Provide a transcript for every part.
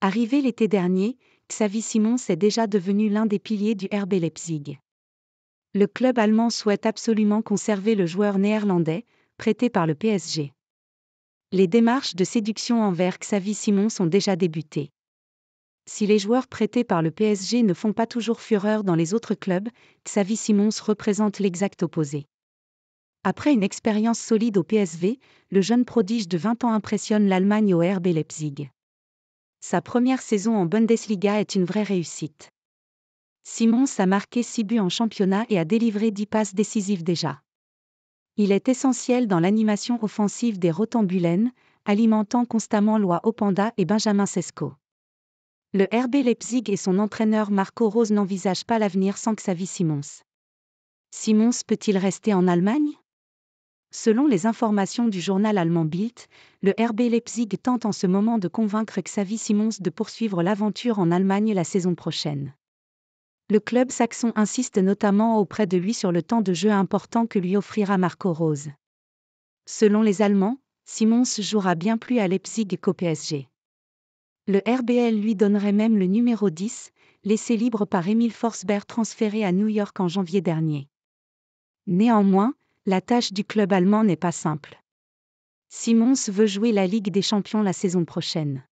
Arrivé l'été dernier, Xavi Simons est déjà devenu l'un des piliers du RB Leipzig. Le club allemand souhaite absolument conserver le joueur néerlandais, prêté par le PSG. Les démarches de séduction envers Xavi Simons ont déjà débuté. Si les joueurs prêtés par le PSG ne font pas toujours fureur dans les autres clubs, Xavi Simons représente l'exact opposé. Après une expérience solide au PSV, le jeune prodige de 20 ans impressionne l'Allemagne au RB Leipzig. Sa première saison en Bundesliga est une vraie réussite. Simons a marqué 6 buts en championnat et a délivré 10 passes décisives déjà. Il est essentiel dans l'animation offensive des Rotambulaines, alimentant constamment Loi Opanda et Benjamin Sesko. Le RB Leipzig et son entraîneur Marco Rose n'envisagent pas l'avenir sans que sa vie Simons. Simons peut-il rester en Allemagne Selon les informations du journal allemand Bild, le RB Leipzig tente en ce moment de convaincre Xavi Simons de poursuivre l'aventure en Allemagne la saison prochaine. Le club saxon insiste notamment auprès de lui sur le temps de jeu important que lui offrira Marco Rose. Selon les Allemands, Simons jouera bien plus à Leipzig qu'au PSG. Le RBL lui donnerait même le numéro 10, laissé libre par Emil Forsberg transféré à New York en janvier dernier. Néanmoins, la tâche du club allemand n'est pas simple. Simons veut jouer la Ligue des Champions la saison prochaine.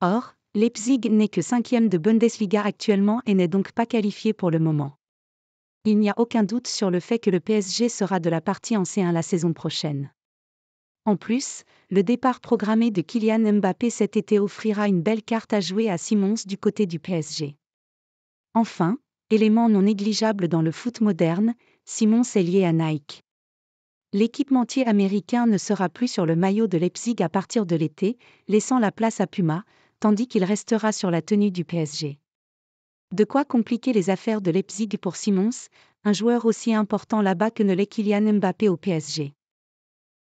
Or, Leipzig n'est que cinquième de Bundesliga actuellement et n'est donc pas qualifié pour le moment. Il n'y a aucun doute sur le fait que le PSG sera de la partie en C1 la saison prochaine. En plus, le départ programmé de Kylian Mbappé cet été offrira une belle carte à jouer à Simons du côté du PSG. Enfin, élément non négligeable dans le foot moderne, Simons s'est lié à Nike. L'équipementier américain ne sera plus sur le maillot de Leipzig à partir de l'été, laissant la place à Puma, tandis qu'il restera sur la tenue du PSG. De quoi compliquer les affaires de Leipzig pour Simons, un joueur aussi important là-bas que ne l'est Kylian Mbappé au PSG.